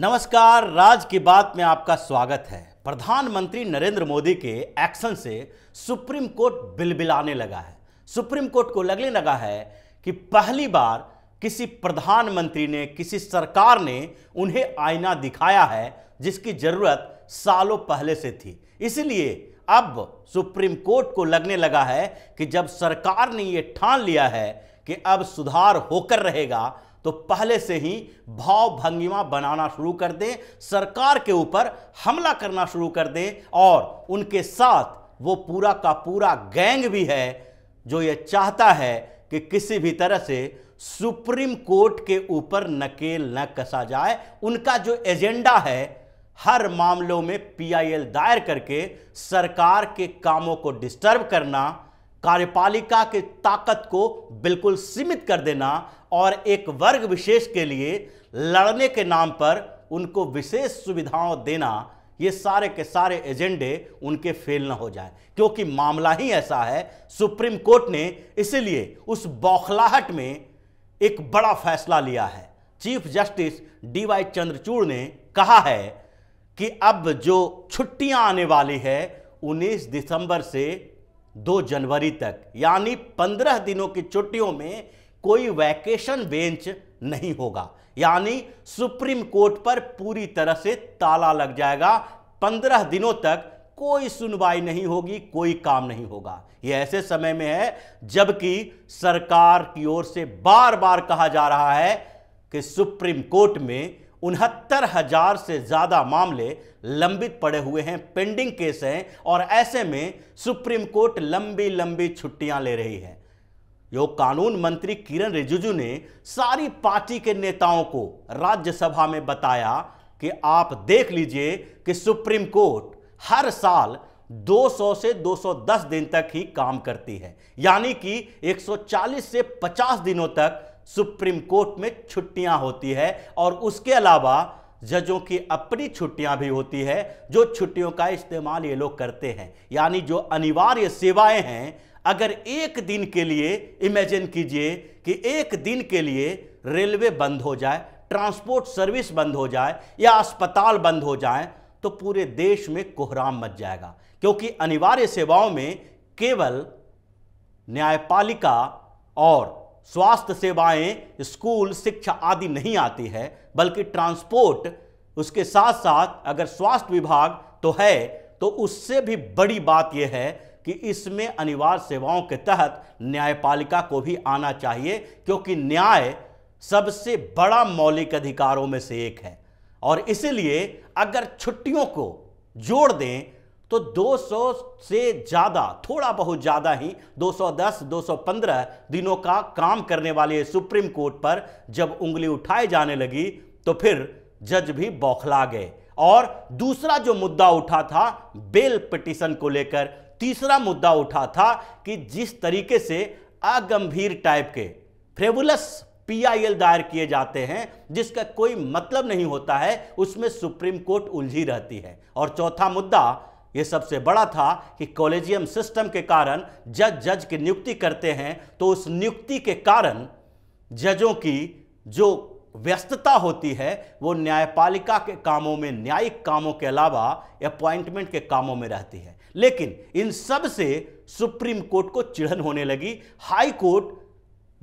नमस्कार राज की बात में आपका स्वागत है प्रधानमंत्री नरेंद्र मोदी के एक्शन से सुप्रीम कोर्ट बिलबिलाने लगा है सुप्रीम कोर्ट को लगने लगा है कि पहली बार किसी प्रधानमंत्री ने किसी सरकार ने उन्हें आईना दिखाया है जिसकी जरूरत सालों पहले से थी इसलिए अब सुप्रीम कोर्ट को लगने लगा है कि जब सरकार ने ये ठान लिया है कि अब सुधार होकर रहेगा तो पहले से ही भाव भंगिमा बनाना शुरू कर दें सरकार के ऊपर हमला करना शुरू कर दें और उनके साथ वो पूरा का पूरा गैंग भी है जो ये चाहता है कि किसी भी तरह से सुप्रीम कोर्ट के ऊपर नकेल न कसा जाए उनका जो एजेंडा है हर मामलों में पीआईएल दायर करके सरकार के कामों को डिस्टर्ब करना कार्यपालिका के ताकत को बिल्कुल सीमित कर देना और एक वर्ग विशेष के लिए लड़ने के नाम पर उनको विशेष सुविधाओं देना ये सारे के सारे एजेंडे उनके फेल न हो जाए क्योंकि मामला ही ऐसा है सुप्रीम कोर्ट ने इसलिए उस बौखलाहट में एक बड़ा फैसला लिया है chief justice D Y Chandrachud ने कहा है कि अब जो छुट्टियां आने वाली है 19 दिसंबर से 2 जनवरी तक यानी 15 दिनों की छुट्टियों में कोई वैकेशन बेंच नहीं होगा यानी सुप्रीम कोर्ट पर पूरी तरह से ताला लग जाएगा पंद्रह दिनों तक कोई सुनवाई नहीं होगी कोई काम नहीं होगा यह ऐसे समय में है जबकि सरकार की ओर से बार बार कहा जा रहा है कि सुप्रीम कोर्ट में उनहत्तर हजार से ज़्यादा मामले लंबित पड़े हुए हैं पेंडिंग केस हैं और ऐसे में सुप्रीम कोर्ट लंबी लंबी छुट्टियां ले रही है योग कानून मंत्री किरण रिजिजू ने सारी पार्टी के नेताओं को राज्यसभा में बताया कि आप देख लीजिए कि सुप्रीम कोर्ट हर साल 200 से 210 दिन तक ही काम करती है यानी कि 140 से 50 दिनों तक सुप्रीम कोर्ट में छुट्टियां होती है और उसके अलावा जजों की अपनी छुट्टियां भी होती है जो छुट्टियों का इस्तेमाल ये लोग करते हैं यानी जो अनिवार्य सेवाएं हैं अगर एक दिन के लिए इमेजिन कीजिए कि एक दिन के लिए रेलवे बंद हो जाए ट्रांसपोर्ट सर्विस बंद हो जाए या अस्पताल बंद हो जाए तो पूरे देश में कोहराम मच जाएगा क्योंकि अनिवार्य सेवाओं में केवल न्यायपालिका और स्वास्थ्य सेवाएं स्कूल शिक्षा आदि नहीं आती है बल्कि ट्रांसपोर्ट उसके साथ साथ अगर स्वास्थ्य विभाग तो है तो उससे भी बड़ी बात यह है कि इसमें अनिवार्य सेवाओं के तहत न्यायपालिका को भी आना चाहिए क्योंकि न्याय सबसे बड़ा मौलिक अधिकारों में से एक है और इसलिए अगर छुट्टियों को जोड़ दें तो 200 से ज़्यादा थोड़ा बहुत ज़्यादा ही 210, 215 दिनों का काम करने वाले सुप्रीम कोर्ट पर जब उंगली उठाए जाने लगी तो फिर जज भी बौखला गए और दूसरा जो मुद्दा उठा था बेल पिटिशन को लेकर तीसरा मुद्दा उठा था कि जिस तरीके से अगंभीर टाइप के फ्रेबुलस पीआईएल दायर किए जाते हैं जिसका कोई मतलब नहीं होता है उसमें सुप्रीम कोर्ट उलझी रहती है और चौथा मुद्दा ये सबसे बड़ा था कि कॉलेजियम सिस्टम के कारण जज जज की नियुक्ति करते हैं तो उस नियुक्ति के कारण जजों की जो व्यस्तता होती है वो न्यायपालिका के कामों में न्यायिक कामों के अलावा अपॉइंटमेंट के कामों में रहती है लेकिन इन सब से सुप्रीम कोर्ट को चिढ़न होने लगी हाई कोर्ट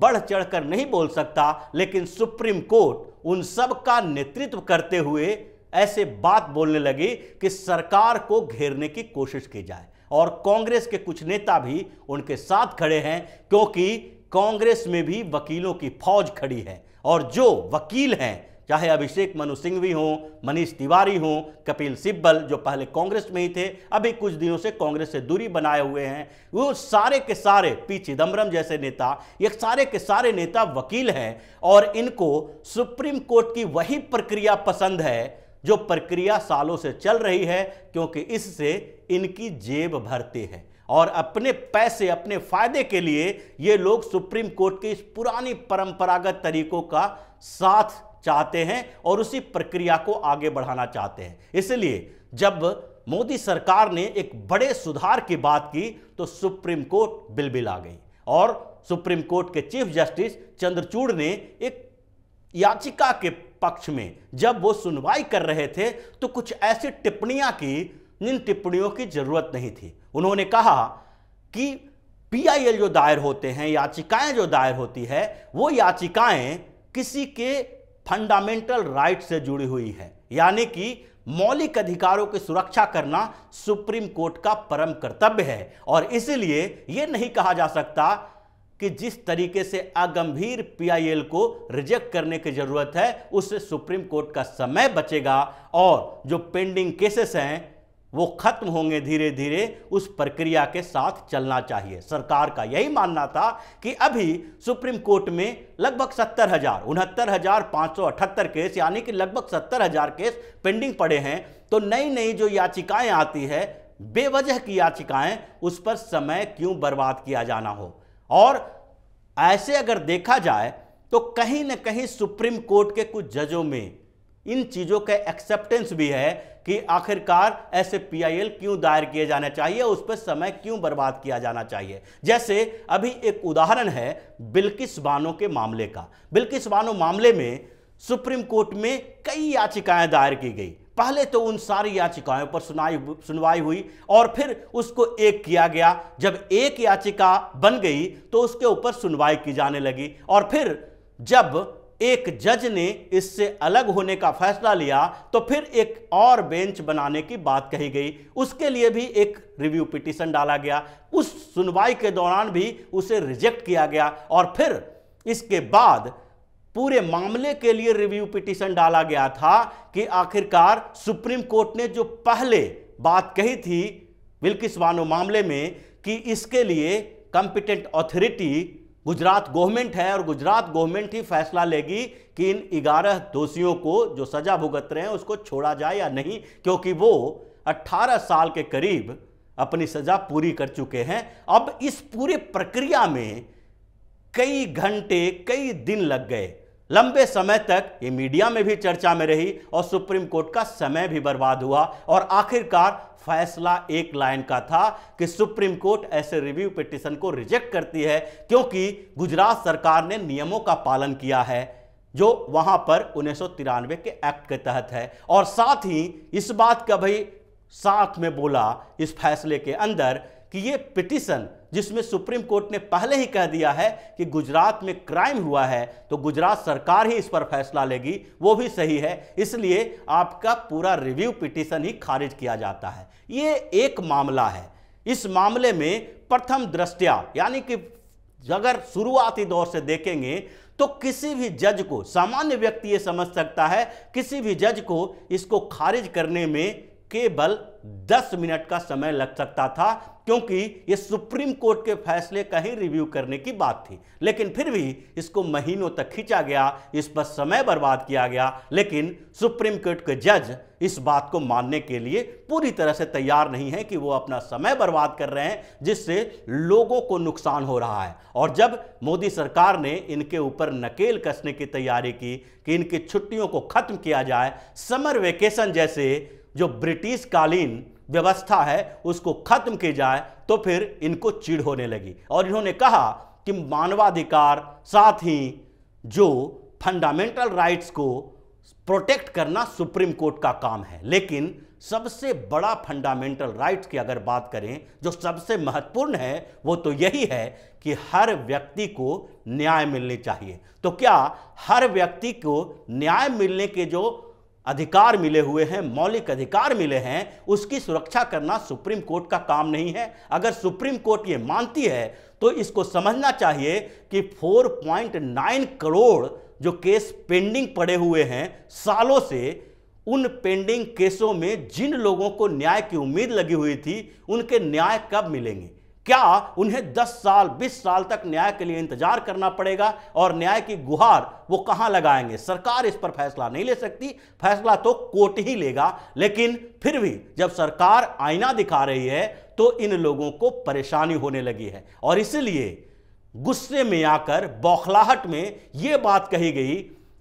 बढ़ चढ़कर नहीं बोल सकता लेकिन सुप्रीम कोर्ट उन सब का नेतृत्व करते हुए ऐसे बात बोलने लगी कि सरकार को घेरने की कोशिश की जाए और कांग्रेस के कुछ नेता भी उनके साथ खड़े हैं क्योंकि कांग्रेस में भी वकीलों की फौज खड़ी है और जो वकील हैं चाहे अभिषेक मनु सिंघवी हों मनीष तिवारी हों कपिल सिब्बल जो पहले कांग्रेस में ही थे अभी कुछ दिनों से कांग्रेस से दूरी बनाए हुए हैं वो सारे के सारे पी चिदम्बरम जैसे नेता ये सारे के सारे नेता वकील हैं और इनको सुप्रीम कोर्ट की वही प्रक्रिया पसंद है जो प्रक्रिया सालों से चल रही है क्योंकि इससे इनकी जेब भरती है और अपने पैसे अपने फायदे के लिए ये लोग सुप्रीम कोर्ट की इस पुरानी परंपरागत तरीकों का साथ चाहते हैं और उसी प्रक्रिया को आगे बढ़ाना चाहते हैं इसलिए जब मोदी सरकार ने एक बड़े सुधार की बात की तो सुप्रीम कोर्ट बिलबिल आ गई और सुप्रीम कोर्ट के चीफ जस्टिस चंद्रचूड़ ने एक याचिका के पक्ष में जब वो सुनवाई कर रहे थे तो कुछ ऐसी टिप्पणियां की जिन टिप्पणियों की जरूरत नहीं थी उन्होंने कहा कि पीआईएल जो दायर होते हैं याचिकाएं जो दायर होती है वो याचिकाएं किसी के फंडामेंटल राइट से जुड़ी हुई है यानी कि मौलिक अधिकारों की सुरक्षा करना सुप्रीम कोर्ट का परम कर्तव्य है और इसलिए यह नहीं कहा जा सकता कि जिस तरीके से अगंभीर पीआईएल को रिजेक्ट करने की जरूरत है उससे सुप्रीम कोर्ट का समय बचेगा और जो पेंडिंग केसेस हैं वो खत्म होंगे धीरे धीरे उस प्रक्रिया के साथ चलना चाहिए सरकार का यही मानना था कि अभी सुप्रीम कोर्ट में लगभग सत्तर हज़ार उनहत्तर हज़ार पाँच सौ अठहत्तर केस यानी कि लगभग सत्तर हज़ार केस पेंडिंग पड़े हैं तो नई नई जो याचिकाएं आती है बेवजह की याचिकाएं उस पर समय क्यों बर्बाद किया जाना हो और ऐसे अगर देखा जाए तो कहीं ना कहीं सुप्रीम कोर्ट के कुछ जजों में इन चीज़ों का एक्सेप्टेंस भी है कि आखिरकार ऐसे पीआईएल क्यों दायर किए जाने चाहिए उस पर समय क्यों बर्बाद किया जाना चाहिए जैसे अभी एक उदाहरण है बिल्किस बानो के मामले का बिल्किस बानो मामले में सुप्रीम कोर्ट में कई याचिकाएं दायर की गई पहले तो उन सारी याचिकाओं पर सुनाई सुनवाई हुई और फिर उसको एक किया गया जब एक याचिका बन गई तो उसके ऊपर सुनवाई की जाने लगी और फिर जब एक जज ने इससे अलग होने का फैसला लिया तो फिर एक और बेंच बनाने की बात कही गई उसके लिए भी एक रिव्यू पिटीशन डाला गया उस सुनवाई के दौरान भी उसे रिजेक्ट किया गया और फिर इसके बाद पूरे मामले के लिए रिव्यू पिटीशन डाला गया था कि आखिरकार सुप्रीम कोर्ट ने जो पहले बात कही थी बिल्किस वानो मामले में कि इसके लिए कॉम्पिटेंट ऑथोरिटी गुजरात गवर्नमेंट है और गुजरात गवर्नमेंट ही फैसला लेगी कि इन ग्यारह दोषियों को जो सजा भुगत रहे हैं उसको छोड़ा जाए या नहीं क्योंकि वो 18 साल के करीब अपनी सजा पूरी कर चुके हैं अब इस पूरे प्रक्रिया में कई घंटे कई दिन लग गए लंबे समय तक ये मीडिया में भी चर्चा में रही और सुप्रीम कोर्ट का समय भी बर्बाद हुआ और आखिरकार फैसला एक लाइन का था कि सुप्रीम कोर्ट ऐसे रिव्यू पिटिशन को रिजेक्ट करती है क्योंकि गुजरात सरकार ने नियमों का पालन किया है जो वहां पर उन्नीस के एक्ट के तहत है और साथ ही इस बात का भाई साथ में बोला इस फैसले के अंदर कि ये पिटिशन जिसमें सुप्रीम कोर्ट ने पहले ही कह दिया है कि गुजरात में क्राइम हुआ है तो गुजरात सरकार ही इस पर फैसला लेगी वो भी सही है इसलिए आपका पूरा रिव्यू पिटिशन ही खारिज किया जाता है ये एक मामला है इस मामले में प्रथम दृष्टया यानी कि अगर शुरुआती दौर से देखेंगे तो किसी भी जज को सामान्य व्यक्ति ये समझ सकता है किसी भी जज को इसको खारिज करने में केवल 10 मिनट का समय लग सकता था क्योंकि ये सुप्रीम कोर्ट के फैसले का ही रिव्यू करने की बात थी लेकिन फिर भी इसको महीनों तक खींचा गया इस पर समय बर्बाद किया गया लेकिन सुप्रीम कोर्ट के जज इस बात को मानने के लिए पूरी तरह से तैयार नहीं है कि वो अपना समय बर्बाद कर रहे हैं जिससे लोगों को नुकसान हो रहा है और जब मोदी सरकार ने इनके ऊपर नकेल कसने की तैयारी की कि इनकी छुट्टियों को खत्म किया जाए समर वेकेशन जैसे जो ब्रिटिश कालीन व्यवस्था है उसको खत्म की जाए तो फिर इनको चिढ़ होने लगी और इन्होंने कहा कि मानवाधिकार साथ ही जो फंडामेंटल राइट्स को प्रोटेक्ट करना सुप्रीम कोर्ट का काम है लेकिन सबसे बड़ा फंडामेंटल राइट्स की अगर बात करें जो सबसे महत्वपूर्ण है वो तो यही है कि हर व्यक्ति को न्याय मिलनी चाहिए तो क्या हर व्यक्ति को न्याय मिलने के जो अधिकार मिले हुए हैं मौलिक अधिकार मिले हैं उसकी सुरक्षा करना सुप्रीम कोर्ट का काम नहीं है अगर सुप्रीम कोर्ट ये मानती है तो इसको समझना चाहिए कि 4.9 करोड़ जो केस पेंडिंग पड़े हुए हैं सालों से उन पेंडिंग केसों में जिन लोगों को न्याय की उम्मीद लगी हुई थी उनके न्याय कब मिलेंगे क्या उन्हें 10 साल 20 साल तक न्याय के लिए इंतजार करना पड़ेगा और न्याय की गुहार वो कहां लगाएंगे सरकार इस पर फैसला नहीं ले सकती फैसला तो कोर्ट ही लेगा लेकिन फिर भी जब सरकार आईना दिखा रही है तो इन लोगों को परेशानी होने लगी है और इसलिए गुस्से में आकर बौखलाहट में यह बात कही गई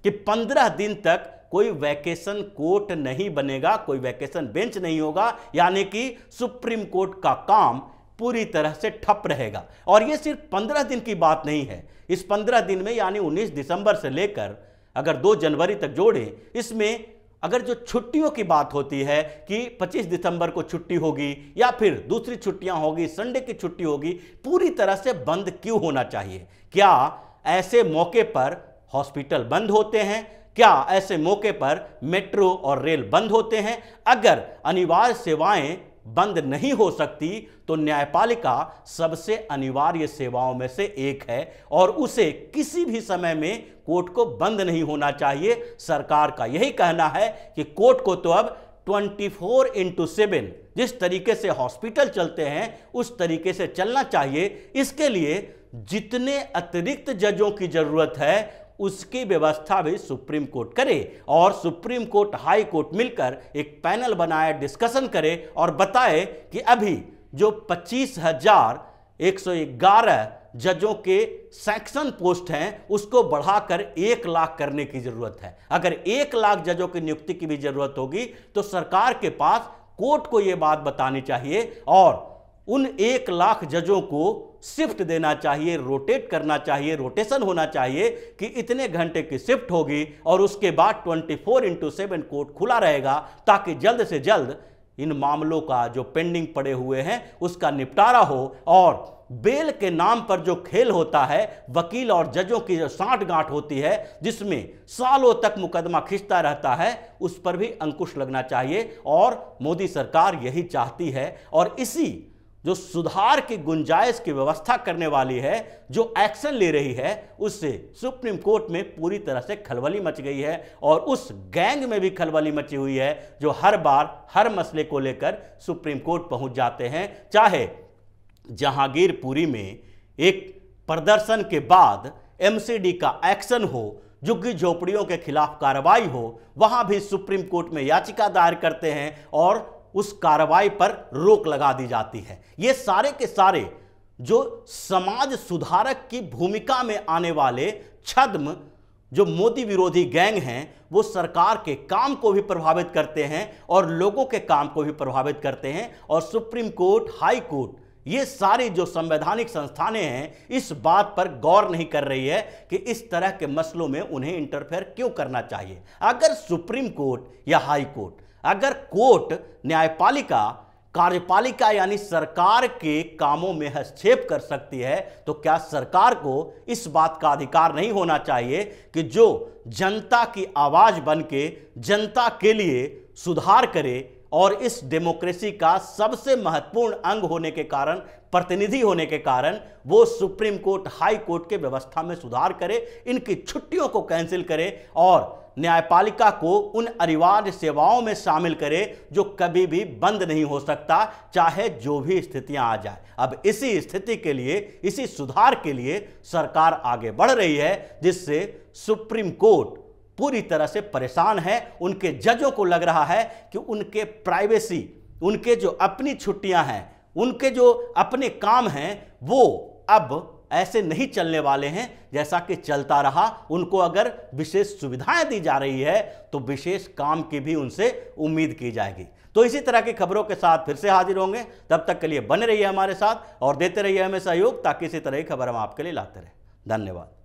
कि पंद्रह दिन तक कोई वैकेशन कोर्ट नहीं बनेगा कोई वैकेशन बेंच नहीं होगा यानी कि सुप्रीम कोर्ट का काम पूरी तरह से ठप रहेगा और ये सिर्फ पंद्रह दिन की बात नहीं है इस पंद्रह दिन में यानी उन्नीस दिसंबर से लेकर अगर दो जनवरी तक जोड़ें इसमें अगर जो छुट्टियों की बात होती है कि 25 दिसंबर को छुट्टी होगी या फिर दूसरी छुट्टियां होगी संडे की छुट्टी होगी पूरी तरह से बंद क्यों होना चाहिए क्या ऐसे मौके पर हॉस्पिटल बंद होते हैं क्या ऐसे मौके पर मेट्रो और रेल बंद होते हैं अगर अनिवार्य सेवाएं बंद नहीं हो सकती तो न्यायपालिका सबसे अनिवार्य सेवाओं में से एक है और उसे किसी भी समय में कोर्ट को बंद नहीं होना चाहिए सरकार का यही कहना है कि कोर्ट को तो अब 24 फोर इंटू सेवन जिस तरीके से हॉस्पिटल चलते हैं उस तरीके से चलना चाहिए इसके लिए जितने अतिरिक्त जजों की जरूरत है उसकी व्यवस्था भी सुप्रीम कोर्ट करे और सुप्रीम कोर्ट हाई कोर्ट मिलकर एक पैनल बनाए डिस्कशन करे और बताए कि अभी जो पच्चीस हजार एक सौ ग्यारह जजों के सेक्शन पोस्ट हैं उसको बढ़ाकर एक लाख करने की जरूरत है अगर एक लाख जजों की नियुक्ति की भी जरूरत होगी तो सरकार के पास कोर्ट को यह बात बतानी चाहिए और उन एक लाख जजों को शिफ्ट देना चाहिए रोटेट करना चाहिए रोटेशन होना चाहिए कि इतने घंटे की शिफ्ट होगी और उसके बाद 24 फोर इंटू सेवन कोर्ट खुला रहेगा ताकि जल्द से जल्द इन मामलों का जो पेंडिंग पड़े हुए हैं उसका निपटारा हो और बेल के नाम पर जो खेल होता है वकील और जजों की जो साठ गांठ होती है जिसमें सालों तक मुकदमा खिंचता रहता है उस पर भी अंकुश लगना चाहिए और मोदी सरकार यही चाहती है और इसी जो सुधार की गुंजाइश की व्यवस्था करने वाली है जो एक्शन ले रही है उससे सुप्रीम कोर्ट में पूरी तरह से खलबली मच गई है और उस गैंग में भी खलबली मची हुई है जो हर बार हर मसले को लेकर सुप्रीम कोर्ट पहुंच जाते हैं चाहे जहांगीरपुरी में एक प्रदर्शन के बाद एमसीडी का एक्शन हो झुग्गी झोपड़ियों के खिलाफ कार्रवाई हो वहां भी सुप्रीम कोर्ट में याचिका दायर करते हैं और उस कार्रवाई पर रोक लगा दी जाती है ये सारे के सारे जो समाज सुधारक की भूमिका में आने वाले छद्म जो मोदी विरोधी गैंग हैं वो सरकार के काम को भी प्रभावित करते हैं और लोगों के काम को भी प्रभावित करते हैं और सुप्रीम कोर्ट हाई कोर्ट ये सारी जो संवैधानिक संस्थाने हैं इस बात पर गौर नहीं कर रही है कि इस तरह के मसलों में उन्हें इंटरफेयर क्यों करना चाहिए अगर सुप्रीम कोर्ट या हाई कोर्ट अगर कोर्ट न्यायपालिका कार्यपालिका यानी सरकार के कामों में हस्तक्षेप कर सकती है तो क्या सरकार को इस बात का अधिकार नहीं होना चाहिए कि जो जनता की आवाज़ बन के जनता के लिए सुधार करे और इस डेमोक्रेसी का सबसे महत्वपूर्ण अंग होने के कारण प्रतिनिधि होने के कारण वो सुप्रीम कोर्ट हाई कोर्ट के व्यवस्था में सुधार करे इनकी छुट्टियों को कैंसिल करे और न्यायपालिका को उन अनिवार्य सेवाओं में शामिल करे जो कभी भी बंद नहीं हो सकता चाहे जो भी स्थितियां आ जाए अब इसी स्थिति के लिए इसी सुधार के लिए सरकार आगे बढ़ रही है जिससे सुप्रीम कोर्ट पूरी तरह से परेशान है उनके जजों को लग रहा है कि उनके प्राइवेसी उनके जो अपनी छुट्टियां हैं उनके जो अपने काम हैं वो अब ऐसे नहीं चलने वाले हैं जैसा कि चलता रहा उनको अगर विशेष सुविधाएं दी जा रही है तो विशेष काम की भी उनसे उम्मीद की जाएगी तो इसी तरह की खबरों के साथ फिर से हाजिर होंगे तब तक के लिए बने रहिए हमारे साथ और देते रहिए हमें सहयोग ताकि इसी तरह की खबर हम आपके लिए लाते रहें धन्यवाद